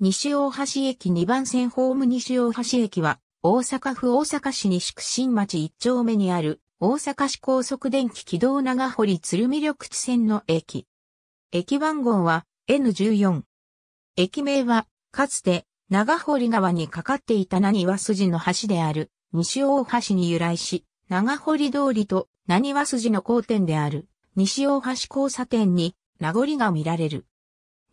西大橋駅2番線ホーム西大橋駅は、大阪府大阪市西区新町1丁目にある、大阪市高速電気軌道長堀鶴見緑地線の駅。駅番号は N14。駅名は、かつて、長堀川にかかっていた何和筋の橋である、西大橋に由来し、長堀通りと何和筋の交点である、西大橋交差点に名残が見られる。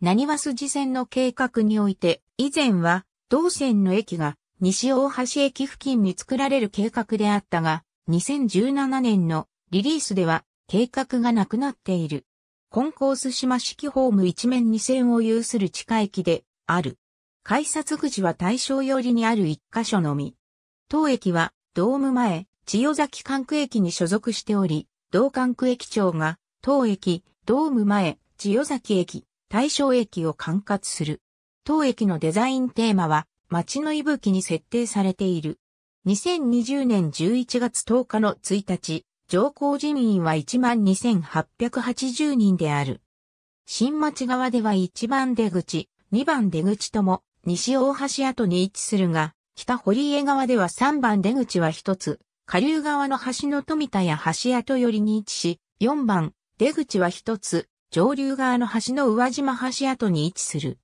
何は筋線の計画において、以前は、同線の駅が西大橋駅付近に作られる計画であったが、2017年のリリースでは計画がなくなっている。コンコース島式ホーム一面二線を有する地下駅である。改札口は対象寄りにある一箇所のみ。当駅はドーム前、千代崎管区駅に所属しており、同管区駅長が、当駅、ドーム前、千代崎駅、対象駅を管轄する。当駅のデザインテーマは、街の息吹に設定されている。2020年11月10日の1日、上皇人員は12,880人である。新町側では1番出口、2番出口とも、西大橋跡に位置するが、北堀江側では3番出口は1つ、下流側の橋の富田や橋跡よりに位置し、4番出口は1つ、上流側の橋の宇和島橋跡に位置する。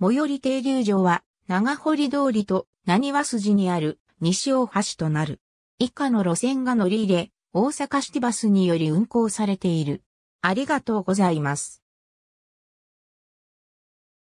最寄り停留場は、長堀通りと、何は筋にある、西大橋となる。以下の路線が乗り入れ、大阪シティバスにより運行されている。ありがとうございます。